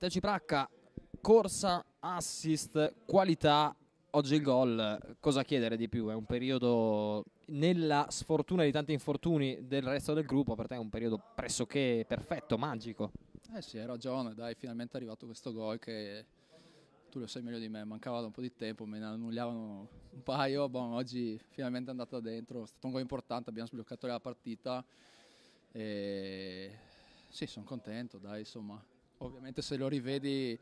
Parteci Pracca, corsa, assist, qualità, oggi il gol, cosa chiedere di più? È un periodo nella sfortuna di tanti infortuni del resto del gruppo, per te è un periodo pressoché perfetto, magico. Eh sì, hai ragione, dai, finalmente è arrivato questo gol che tu lo sai meglio di me, mancava da un po' di tempo, me ne annullavano un paio, bon, oggi finalmente è andata dentro, è stato un gol importante, abbiamo sbloccato la partita e sì, sono contento, dai, insomma, ovviamente se lo rivedi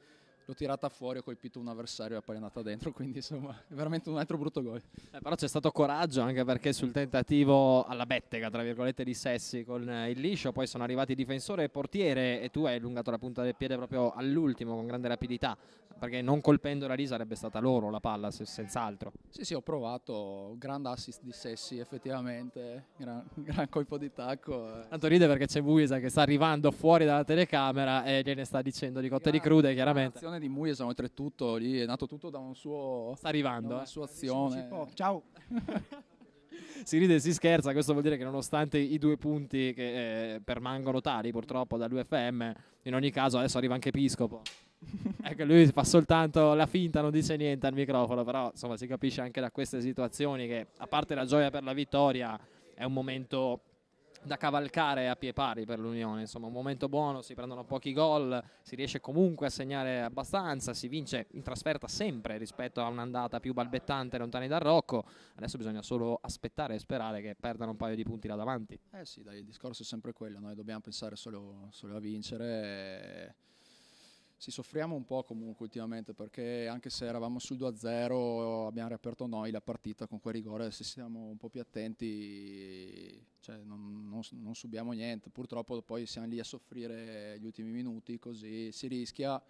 l'ho tirata fuori, ho colpito un avversario e poi è andata dentro, quindi insomma è veramente un altro brutto gol. Eh, però c'è stato coraggio anche perché sul tentativo alla bettega, tra virgolette, di Sessi con eh, il liscio, poi sono arrivati difensore e portiere e tu hai allungato la punta del piede proprio all'ultimo con grande rapidità perché non colpendo la lì sarebbe stata loro la palla, se, senz'altro. Sì, sì, ho provato, grand assist di Sessi effettivamente, gran, gran colpo di tacco. Eh. Tanto ride perché c'è Muisa che sta arrivando fuori dalla telecamera e gliene sta dicendo di cotte di crude, chiaramente. L'azione di Muisa oltretutto lì è nato tutto da un suo... Sta arrivando, Da una eh. sua azione. Ciao! si ride e si scherza, questo vuol dire che nonostante i due punti che eh, permangono tali purtroppo dall'UFM, in ogni caso adesso arriva anche Piscopo. ecco, lui fa soltanto la finta, non dice niente al microfono, però insomma si capisce anche da queste situazioni che a parte la gioia per la vittoria è un momento da cavalcare a pie pari per l'Unione, insomma un momento buono, si prendono pochi gol, si riesce comunque a segnare abbastanza, si vince in trasferta sempre rispetto a un'andata più balbettante lontani dal Rocco, adesso bisogna solo aspettare e sperare che perdano un paio di punti là davanti. Eh sì, dai, il discorso è sempre quello, noi dobbiamo pensare solo, solo a vincere. E sì, soffriamo un po' comunque ultimamente perché anche se eravamo sul 2-0 abbiamo riaperto noi la partita con quel rigore, se siamo un po' più attenti cioè, non, non, non, subiamo niente, purtroppo poi siamo lì a soffrire gli ultimi minuti così si rischia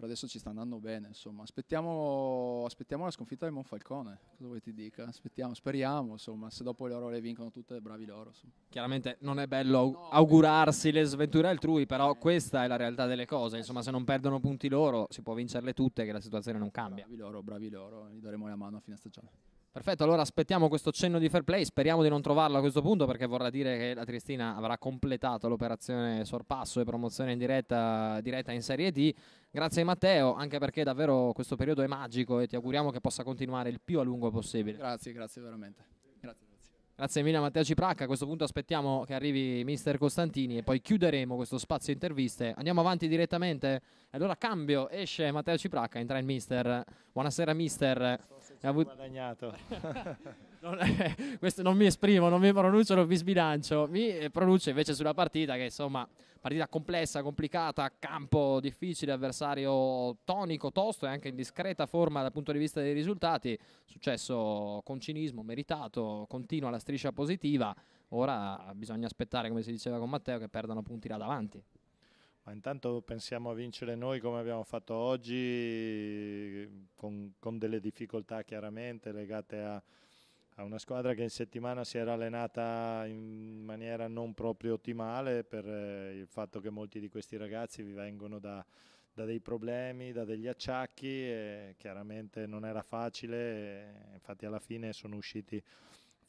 però adesso ci sta andando bene, insomma. Aspettiamo, aspettiamo la sconfitta del Monfalcone, cosa vuoi ti dica? Aspettiamo, speriamo, insomma, se dopo loro le vincono tutte, bravi loro. Insomma. Chiaramente non è bello no, augurarsi le sventure altrui, però eh. questa è la realtà delle cose, eh, insomma, se non perdono punti loro si può vincerle tutte, che la situazione non cambia. Bravi loro, bravi loro, gli daremo la mano a fine stagione. Perfetto, allora aspettiamo questo cenno di fair play, speriamo di non trovarlo a questo punto perché vorrà dire che la Triestina avrà completato l'operazione sorpasso e promozione in diretta, diretta, in Serie D. Grazie Matteo, anche perché davvero questo periodo è magico e ti auguriamo che possa continuare il più a lungo possibile. Grazie, grazie veramente. Grazie, grazie. grazie mille a Matteo Cipracca, a questo punto aspettiamo che arrivi mister Costantini e poi chiuderemo questo spazio interviste. Andiamo avanti direttamente, allora cambio, esce Matteo Cipracca, entra il mister. Buonasera mister avut- guadagnato. non, eh, questo non mi esprimo, non mi pronuncio, non mi sbilancio. Mi eh, pronuncio invece sulla partita che insomma, partita complessa, complicata, campo difficile, avversario tonico, tosto e anche in discreta forma dal punto di vista dei risultati. Successo con cinismo, meritato, continua la striscia positiva. Ora bisogna aspettare, come si diceva con Matteo, che perdano punti là davanti ma intanto pensiamo a vincere noi come abbiamo fatto oggi, con, con delle difficoltà chiaramente legate a, a, una squadra che in settimana si era allenata in maniera non proprio ottimale per eh, il fatto che molti di questi ragazzi vi vengono da, da dei problemi, da degli acciacchi e chiaramente non era facile, infatti alla fine sono usciti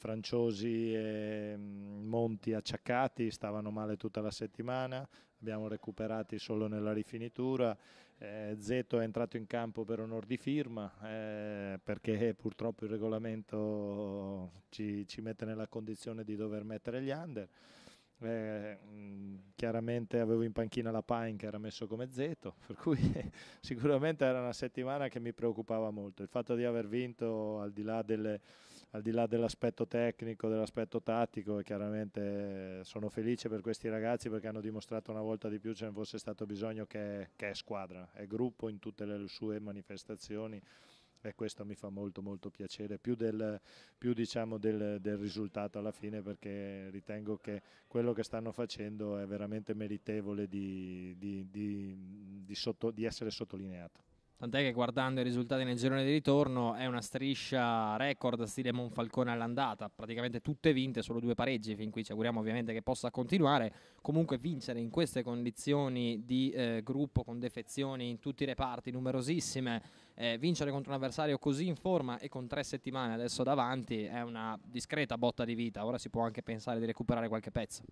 Franciosi e mm, Monti acciaccati, stavano male tutta la settimana, abbiamo recuperati solo nella rifinitura. Eh, Zeto è entrato in campo per onor di firma eh, perché purtroppo il regolamento ci, ci, mette nella condizione di dover mettere gli under. Eh, mm, chiaramente avevo in panchina la Pine che era messo come Zeto, per cui sicuramente era una settimana che mi preoccupava molto. Il fatto di aver vinto, al di là delle, al di là dell'aspetto tecnico, dell'aspetto tattico e chiaramente eh, sono felice per questi ragazzi perché hanno dimostrato una volta di più ce ne fosse stato bisogno che, che è squadra, è gruppo in tutte le sue manifestazioni e questo mi fa molto molto piacere, più, del, più diciamo del, del, risultato alla fine perché ritengo che quello che stanno facendo è veramente meritevole di, di, di, di sotto, essere sottolineato. Tant'è che guardando i risultati nel girone di ritorno è una striscia record stile Monfalcone all'andata, praticamente tutte vinte, solo due pareggi fin qui, ci auguriamo ovviamente che possa continuare, comunque vincere in queste condizioni di eh, gruppo con defezioni in tutti i reparti numerosissime, eh, vincere contro un avversario così in forma e con tre settimane adesso davanti è una discreta botta di vita, ora si può anche pensare di recuperare qualche pezzo.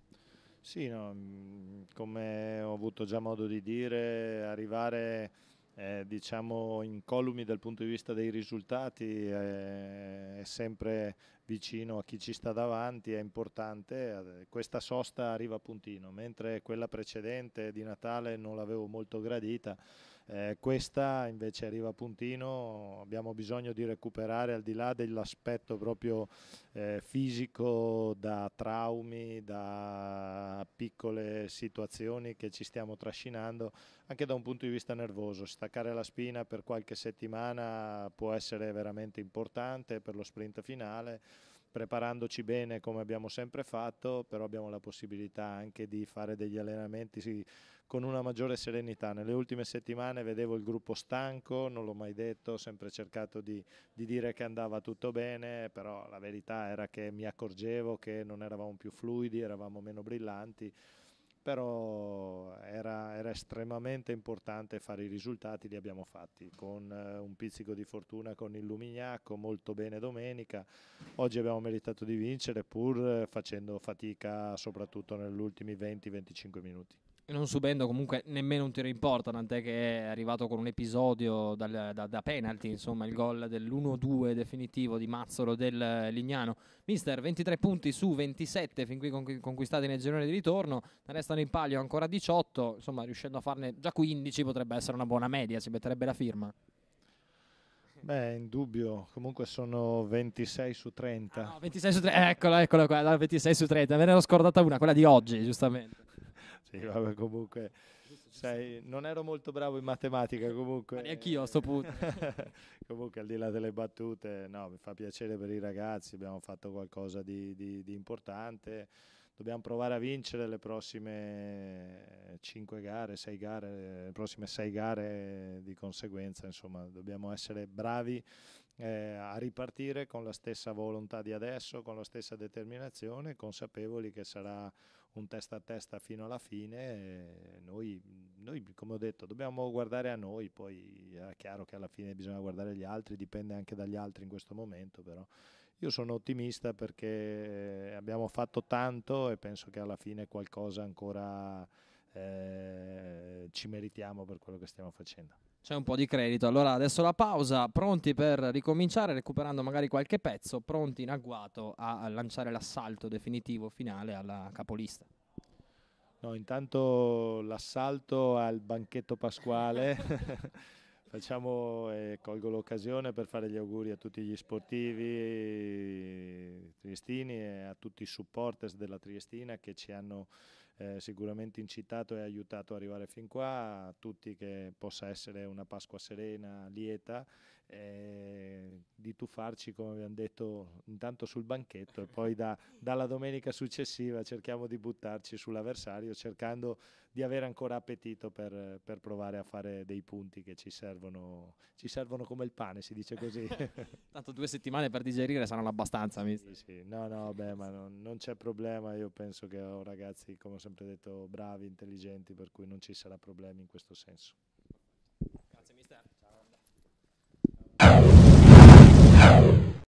Sì, no, mm, come ho avuto già modo di dire, arrivare eh, diciamo incolumi dal punto di vista dei risultati, eh, è sempre vicino a chi ci sta davanti, è importante. Eh, questa sosta arriva a puntino, mentre quella precedente di Natale non l'avevo molto gradita eh, questa invece arriva a puntino, abbiamo bisogno di recuperare al di là dell'aspetto proprio eh, fisico da traumi, da piccole situazioni che ci stiamo trascinando, anche da un punto di vista nervoso. Staccare la spina per qualche settimana può essere veramente importante per lo sprint finale preparandoci bene come abbiamo sempre fatto, però abbiamo la possibilità anche di fare degli allenamenti sì, con una maggiore serenità. Nelle ultime settimane vedevo il gruppo stanco, non l'ho mai detto, ho sempre cercato di, di dire che andava tutto bene, però la verità era che mi accorgevo che non eravamo più fluidi, eravamo meno brillanti però era, era, estremamente importante fare i risultati, li abbiamo fatti con eh, un pizzico di fortuna con il Lumignacco, molto bene domenica, oggi abbiamo meritato di vincere pur eh, facendo fatica soprattutto negli ultimi 20-25 minuti non subendo comunque nemmeno un tiro in porta, tant'è che è arrivato con un episodio dal, da, da, penalty, insomma il gol dell'1-2 definitivo di Mazzolo del Lignano. Mister, 23 punti su 27 fin qui conquistati nel girone di ritorno, ne restano in palio ancora 18, insomma riuscendo a farne già 15 potrebbe essere una buona media, si metterebbe la firma. Beh, in dubbio, comunque sono 26 su 30. Ah, no, 26 su 30, eccola, eccola qua, 26 su 30, me ne ero scordata una, quella di oggi, giustamente. Sì, vabbè, comunque sai, non ero molto bravo in matematica comunque. Ma neanche a sto punto. comunque al di là delle battute, no, mi fa piacere per i ragazzi, abbiamo fatto qualcosa di, di, di importante. Dobbiamo provare a vincere le prossime 5 gare, 6 gare, le prossime 6 gare di conseguenza, insomma, dobbiamo essere bravi eh, a ripartire con la stessa volontà di adesso, con la stessa determinazione, consapevoli che sarà un testa a testa fino alla fine, noi, noi, come ho detto dobbiamo guardare a noi, poi è chiaro che alla fine bisogna guardare gli altri, dipende anche dagli altri in questo momento, però io sono ottimista perché abbiamo fatto tanto e penso che alla fine qualcosa ancora eh, ci meritiamo per quello che stiamo facendo. C'è un po' di credito. Allora, adesso la pausa, pronti per ricominciare recuperando magari qualche pezzo, pronti in agguato a, lanciare l'assalto definitivo finale alla capolista. No, intanto l'assalto al banchetto pasquale. Facciamo e eh, colgo l'occasione per fare gli auguri a tutti gli sportivi triestini e a tutti i supporters della Triestina che ci hanno eh, sicuramente incitato e aiutato ad arrivare fin qua, a tutti che possa essere una Pasqua serena, lieta eh, di tuffarci, come abbiamo detto, intanto sul banchetto e poi da, dalla domenica successiva cerchiamo di buttarci sull'avversario cercando di avere ancora appetito per, per provare a fare dei punti che ci servono, ci servono come il pane, si dice così. Tanto due settimane per digerire saranno abbastanza, mister. Sì, sì. No, no, beh, ma non, non c'è problema, io penso che ho ragazzi, come ho sempre detto, bravi, intelligenti, per cui non ci sarà problemi in questo senso.